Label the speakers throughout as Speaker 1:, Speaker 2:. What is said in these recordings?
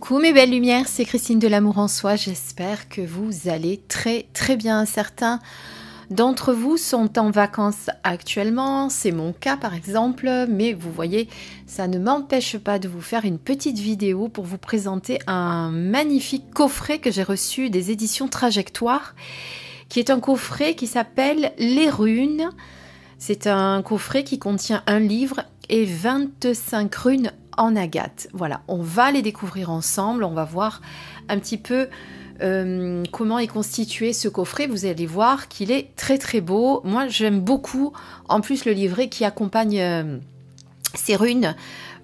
Speaker 1: Coucou mes belles lumières, c'est Christine de l'amour en soi. J'espère que vous allez très très bien. Certains d'entre vous sont en vacances actuellement, c'est mon cas par exemple, mais vous voyez, ça ne m'empêche pas de vous faire une petite vidéo pour vous présenter un magnifique coffret que j'ai reçu des éditions Trajectoire, qui est un coffret qui s'appelle Les runes. C'est un coffret qui contient un livre et 25 runes en agate. Voilà, on va les découvrir ensemble, on va voir un petit peu euh, comment est constitué ce coffret. Vous allez voir qu'il est très très beau. Moi j'aime beaucoup en plus le livret qui accompagne euh, ces runes.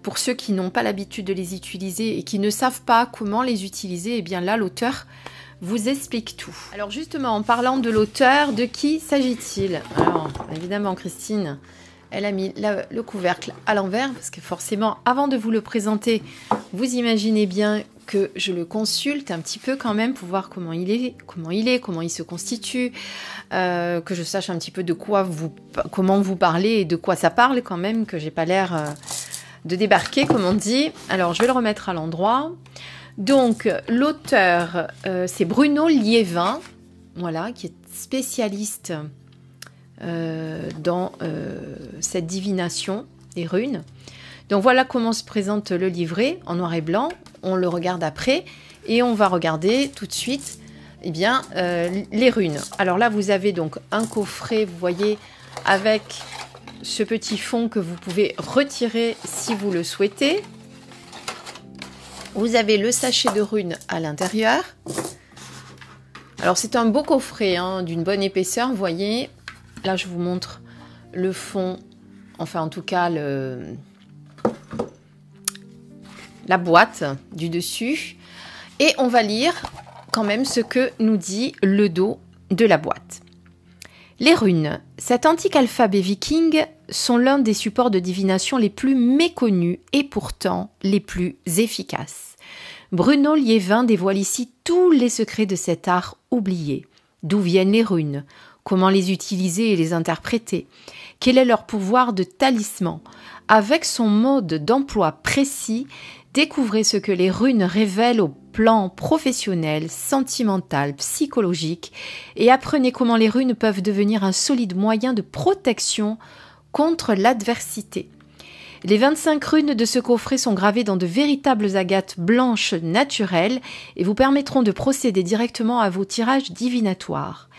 Speaker 1: Pour ceux qui n'ont pas l'habitude de les utiliser et qui ne savent pas comment les utiliser, et eh bien là l'auteur vous explique tout. Alors justement, en parlant de l'auteur, de qui s'agit-il Alors évidemment Christine, elle a mis le couvercle à l'envers, parce que forcément, avant de vous le présenter, vous imaginez bien que je le consulte un petit peu quand même pour voir comment il est, comment il est, comment il se constitue, euh, que je sache un petit peu de quoi vous, comment vous parlez et de quoi ça parle quand même, que j'ai pas l'air euh, de débarquer comme on dit. Alors je vais le remettre à l'endroit. Donc l'auteur, euh, c'est Bruno Liévin, voilà, qui est spécialiste euh, dans euh, cette divination des runes. Donc voilà comment se présente le livret en noir et blanc. On le regarde après et on va regarder tout de suite eh bien, euh, les runes. Alors là, vous avez donc un coffret, vous voyez, avec ce petit fond que vous pouvez retirer si vous le souhaitez. Vous avez le sachet de runes à l'intérieur. Alors c'est un beau coffret hein, d'une bonne épaisseur, vous voyez, Là, je vous montre le fond, enfin en tout cas la boîte du dessus. Et on va lire quand même ce que nous dit le dos de la boîte. Les runes, cet antique alphabet viking, sont l'un des supports de divination les plus méconnus et pourtant les plus efficaces. Bruno Liévin dévoile ici tous les secrets de cet art oublié. D'où viennent les runes comment les utiliser et les interpréter, quel est leur pouvoir de talisman. Avec son mode d'emploi précis, découvrez ce que les runes révèlent au plan professionnel, sentimental, psychologique, et apprenez comment les runes peuvent devenir un solide moyen de protection contre l'adversité. Les 25 runes de ce coffret sont gravées dans de véritables agates blanches naturelles et vous permettront de procéder directement à vos tirages divinatoires.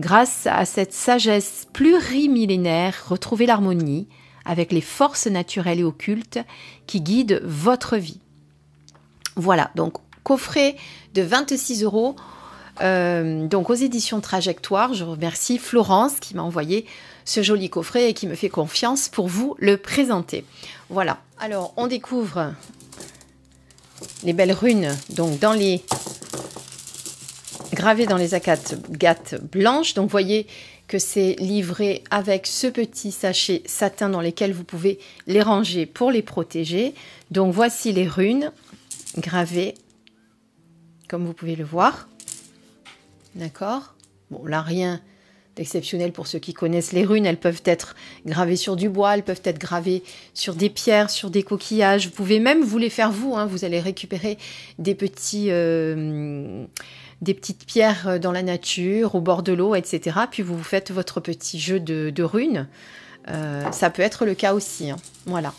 Speaker 1: Grâce à cette sagesse plurimillénaire, retrouvez l'harmonie avec les forces naturelles et occultes qui guident votre vie. Voilà, donc coffret de 26 euros. Euh, donc aux éditions Trajectoire, je remercie Florence qui m'a envoyé ce joli coffret et qui me fait confiance pour vous le présenter. Voilà, alors on découvre les belles runes donc dans les gravé dans les agates blanches. Donc, voyez que c'est livré avec ce petit sachet satin dans lequel vous pouvez les ranger pour les protéger. Donc, voici les runes gravées, comme vous pouvez le voir. D'accord Bon, là, rien d'exceptionnel pour ceux qui connaissent les runes. Elles peuvent être gravées sur du bois, elles peuvent être gravées sur des pierres, sur des coquillages. Vous pouvez même vous les faire vous. Hein. Vous allez récupérer des petits... Euh, des petites pierres euh, dans la nature, au bord de l'eau, etc. Puis vous vous faites votre petit jeu de, runes. Euh, ça peut être le cas aussi. Hein. Voilà.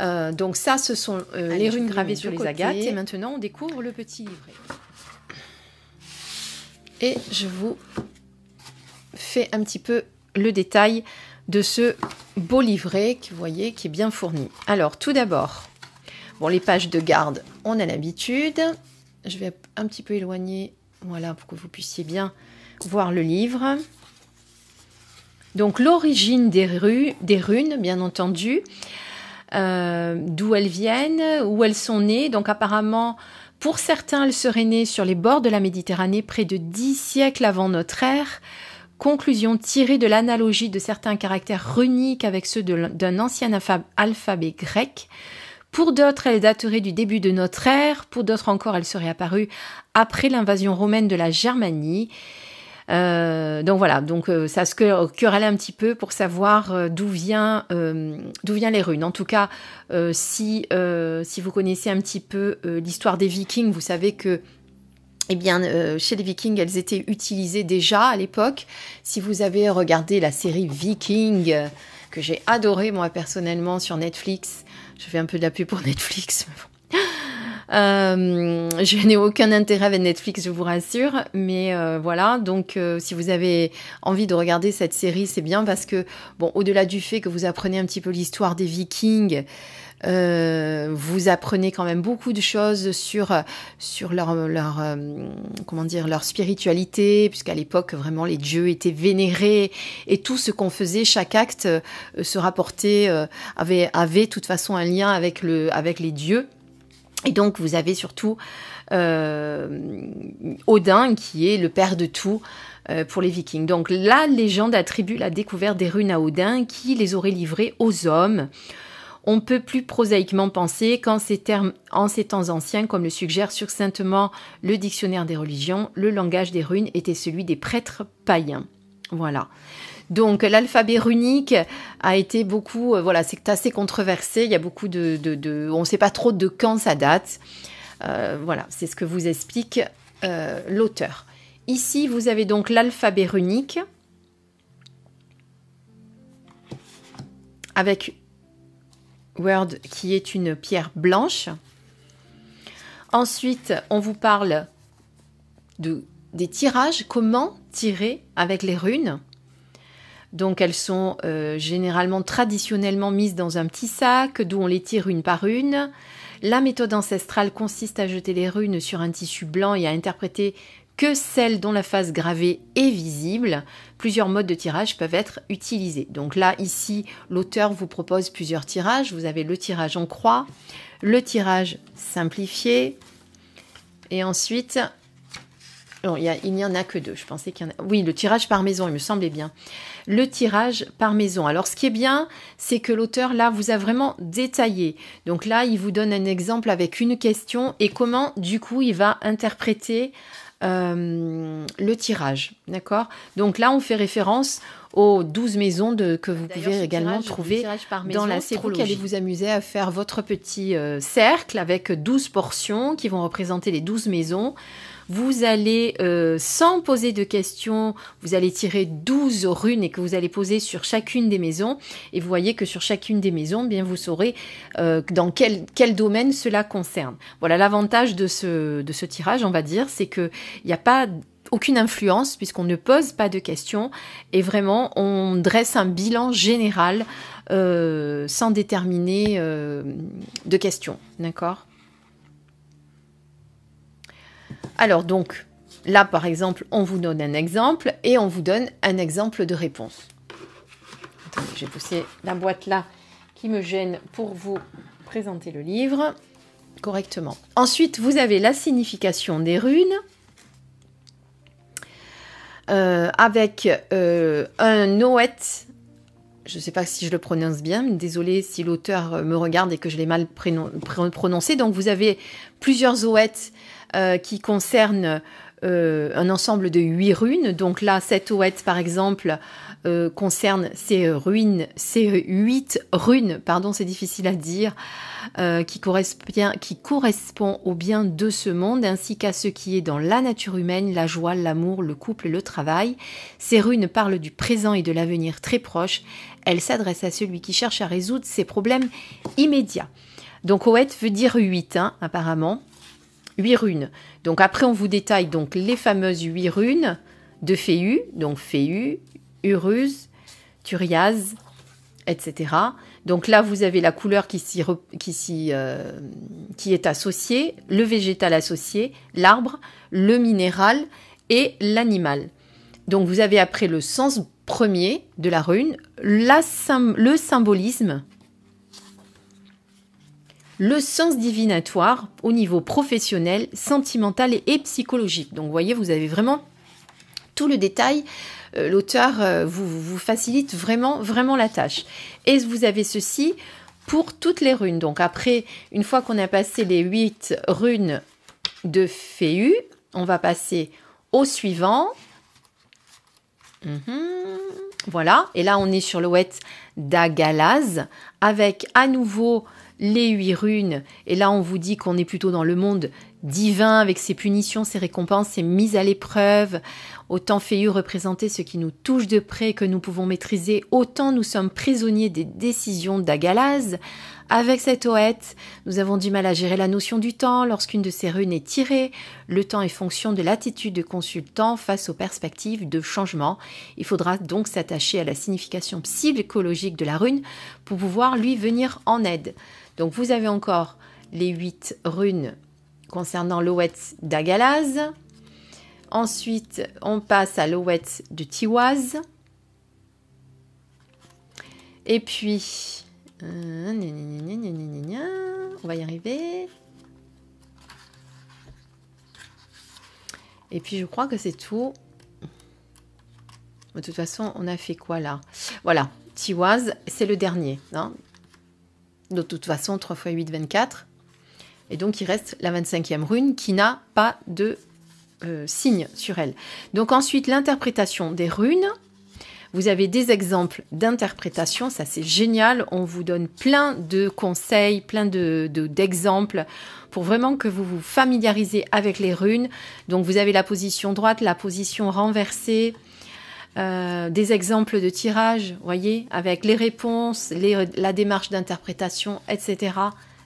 Speaker 1: Euh, donc ça, ce sont les runes gravées sur les agates. Et maintenant, on découvre le petit livret. Et je vous fais un petit peu le détail de ce beau livret que vous voyez qui est bien fourni. Alors tout d'abord, bon les pages de garde, on a l'habitude. Je vais un petit peu éloigner voilà, pour que vous puissiez bien voir le livre. Donc l'origine des, runes, bien entendu, euh, d'où elles viennent, où elles sont nées. Donc apparemment, pour certains, elles seraient nées sur les bords de la Méditerranée près de dix siècles avant notre ère. Conclusion tirée de l'analogie de certains caractères runiques avec ceux d'un ancien alphabet grec. Pour d'autres, elle daterait du début de notre ère, pour d'autres encore, elle serait apparue après l'invasion romaine de la Germanie. Euh, donc voilà, donc euh, ça se querelle un petit peu pour savoir euh, d'où vient d'où vient les runes. En tout cas, si si vous connaissez un petit peu l'histoire des Vikings, vous savez que eh bien, chez les Vikings, elles étaient utilisées déjà à l'époque. Si vous avez regardé la série Viking, que j'ai adoré moi personnellement sur Netflix, je fais un peu de la pub pour Netflix. Mais bon. Euh, je n'ai aucun intérêt avec Netflix, je vous rassure. Mais euh, voilà, donc euh, si vous avez envie de regarder cette série, c'est bien parce que, bon, au-delà du fait que vous apprenez un petit peu l'histoire des vikings, vous apprenez quand même beaucoup de choses sur, sur leur, leur comment dire, leur spiritualité, puisqu'à l'époque, vraiment, les dieux étaient vénérés et tout ce qu'on faisait, chaque acte se rapportait, avait, avait de toute façon un lien avec, le, avec les dieux. Et donc vous avez surtout euh, Odin qui est le père de tout euh, pour les vikings. Donc la légende attribue la découverte des runes à Odin qui les aurait livrées aux hommes. On peut plus prosaïquement penser qu'en ces termes, en ces temps anciens, comme le suggère succinctement le dictionnaire des religions, le langage des runes était celui des prêtres païens. Voilà. Donc l'alphabet runique a été beaucoup, euh, voilà, c'est assez controversé. Il y a beaucoup de, on ne sait pas trop de quand ça date. Euh, voilà, c'est ce que vous explique euh, l'auteur. Ici, vous avez donc l'alphabet runique avec Word qui est une pierre blanche. Ensuite, on vous parle de, des tirages, comment tirer avec les runes. Donc elles sont euh, généralement traditionnellement mises dans un petit sac d'où on les tire une par une. La méthode ancestrale consiste à jeter les runes sur un tissu blanc et à interpréter que celles dont la face gravée est visible. Plusieurs modes de tirage peuvent être utilisés. Donc là, ici, l'auteur vous propose plusieurs tirages. Vous avez le tirage en croix, le tirage simplifié, et ensuite il n'y en a que deux. Je pensais qu'il Oui, le tirage par maison, il me semblait bien. Le tirage par maison. Alors, ce qui est bien, c'est que l'auteur, là, vous a vraiment détaillé. Donc là, il vous donne un exemple avec une question et comment, du coup, il va interpréter euh, le tirage. D'accord Donc là, on fait référence aux douze maisons de, que vous pouvez également trouver dans la série. vous allez vous amuser à faire votre petit euh, cercle avec douze portions qui vont représenter les douze maisons vous allez, euh, sans poser de questions, vous allez tirer 12 runes et que vous allez poser sur chacune des maisons. Et vous voyez que sur chacune des maisons, bien vous saurez euh, dans quel, domaine cela concerne. Voilà l'avantage de ce, tirage, on va dire, c'est qu'il n'y a pas aucune influence puisqu'on ne pose pas de questions et vraiment on dresse un bilan général euh, sans déterminer de questions. D'accord alors donc, là par exemple, on vous donne un exemple et on vous donne un exemple de réponse. Attendez, j'ai poussé la boîte là qui me gêne pour vous présenter le livre correctement. Ensuite, vous avez la signification des runes. Euh, avec euh, un Oet. je ne sais pas si je le prononce bien, désolé si l'auteur me regarde et que je l'ai mal prononcé. Donc vous avez plusieurs Oet. Euh, qui concerne euh, un ensemble de huit runes. Donc là, cette ouette, par exemple, euh, concerne ces ruines, ces huit runes, pardon, c'est difficile à dire, qui, correspond, au bien de ce monde ainsi qu'à ce qui est dans la nature humaine, la joie, l'amour, le couple, le travail. Ces runes parlent du présent et de l'avenir très proche. Elles s'adressent à celui qui cherche à résoudre ses problèmes immédiats. Donc ouette veut dire huit, hein, apparemment. Huit runes. Donc après, on vous détaille donc les fameuses huit runes de Féu, donc Féu, Uruz, Turiaz, etc. Donc là, vous avez la couleur euh, qui, est associée, le végétal associé, l'arbre, le minéral et l'animal. Donc vous avez après le sens premier de la rune, le symbolisme le sens divinatoire au niveau professionnel, sentimental et, psychologique. Donc vous voyez, vous avez vraiment tout le détail. Euh, l'auteur euh, vous, facilite vraiment, vraiment la tâche. Et vous avez ceci pour toutes les runes. Donc après, une fois qu'on a passé les huit runes de Féu, on va passer au suivant. Mhm. voilà, et là on est sur le d'Agalaz avec à nouveau les huit runes, et là on vous dit qu'on est plutôt dans le monde divin avec ses punitions, ses récompenses, ses mises à l'épreuve. Autant fait eu représenter ce qui nous touche de près que nous pouvons maîtriser, autant nous sommes prisonniers des décisions d'Agalaz. Avec cette oette, nous avons du mal à gérer la notion du temps lorsqu'une de ces runes est tirée. Le temps est fonction de l'attitude de consultant face aux perspectives de changement. Il faudra donc s'attacher à la signification psychologique de la rune pour pouvoir lui venir en aide. Donc vous avez encore les huit runes concernant l'ouette d'Agalaz. Ensuite, on passe à l'ouette de Tiwaz. Et puis, euh, on va y arriver. Et puis, je crois que c'est tout. De toute façon, on a fait quoi là Voilà, Tiwaz, c'est le dernier. Hein. de toute façon, 3 x 8, 24. Et donc il reste la 25e rune qui n'a pas de euh, signe sur elle. Donc ensuite l'interprétation des runes. Vous avez des exemples d'interprétation, ça c'est génial. On vous donne plein de conseils, plein d'exemples de, d'exemples pour vraiment que vous vous familiarisez avec les runes. Donc vous avez la position droite, la position renversée, euh, des exemples de tirage, voyez, avec les réponses, la démarche d'interprétation, etc.,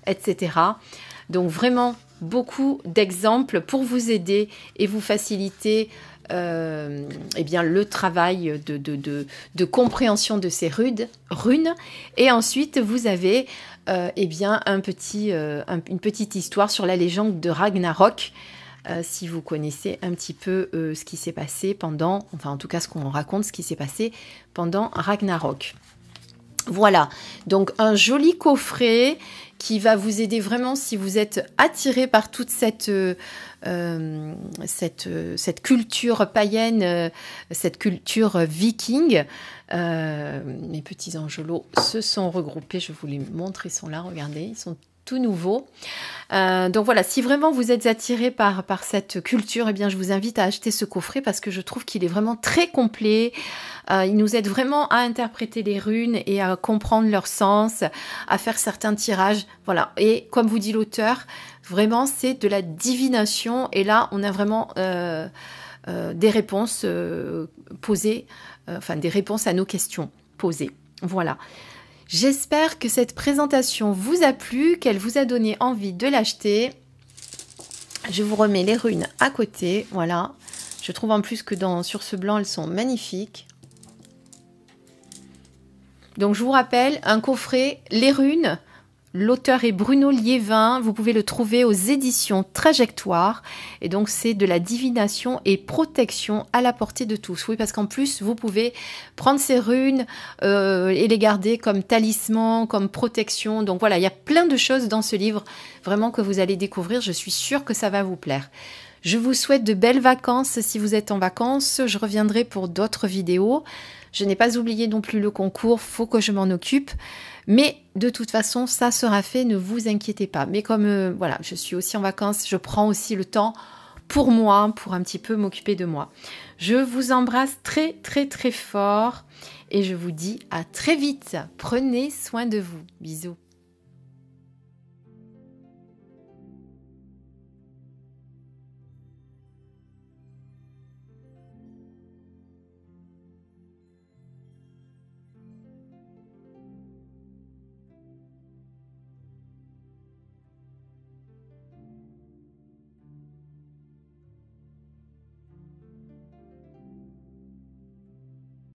Speaker 1: etc. Donc vraiment beaucoup d'exemples pour vous aider et vous faciliter euh, eh le travail de, compréhension de ces runes. Et ensuite, vous avez euh, eh bien, euh, une petite histoire sur la légende de Ragnarok. si vous connaissez un petit peu ce qui s'est passé pendant, enfin en tout cas ce qu'on raconte, ce qui s'est passé pendant Ragnarok. Voilà, donc un joli coffret qui va vous aider vraiment si vous êtes attiré par toute cette, euh, euh, euh, cette, culture païenne, cette culture viking. mes petits angelots se sont regroupés, je vous les montre, ils sont là, regardez, ils sont tout nouveau. Euh, donc voilà, si vraiment vous êtes attiré par, par cette culture, et eh bien je vous invite à acheter ce coffret parce que je trouve qu'il est vraiment très complet. Euh, il nous aide vraiment à interpréter les runes et à comprendre leur sens, à faire certains tirages. Voilà. Et comme vous dit l'auteur, vraiment c'est de la divination. Et là, on a vraiment euh, des réponses posées, enfin des réponses à nos questions posées. Voilà. J'espère que cette présentation vous a plu, qu'elle vous a donné envie de l'acheter. Je vous remets les runes à côté, voilà. Je trouve en plus que dans, sur ce blanc, elles sont magnifiques. Donc je vous rappelle, un coffret, les runes, L'auteur est Bruno Liévin, vous pouvez le trouver aux éditions Trajectoire. Et donc c'est de la divination et protection à la portée de tous. Oui, parce qu'en plus, vous pouvez prendre ces runes euh, et les garder comme talisman, comme protection. Donc voilà, il y a plein de choses dans ce livre vraiment que vous allez découvrir. Je suis sûre que ça va vous plaire. Je vous souhaite de belles vacances si vous êtes en vacances. Je reviendrai pour d'autres vidéos. Je n'ai pas oublié non plus le concours, faut que je m'en occupe. Mais de toute façon, ça sera fait, ne vous inquiétez pas. Mais comme euh, voilà, je suis aussi en vacances, je prends aussi le temps pour moi, pour un petit peu m'occuper de moi. Je vous embrasse très très très fort et je vous dis à très vite. Prenez soin de vous. Bisous.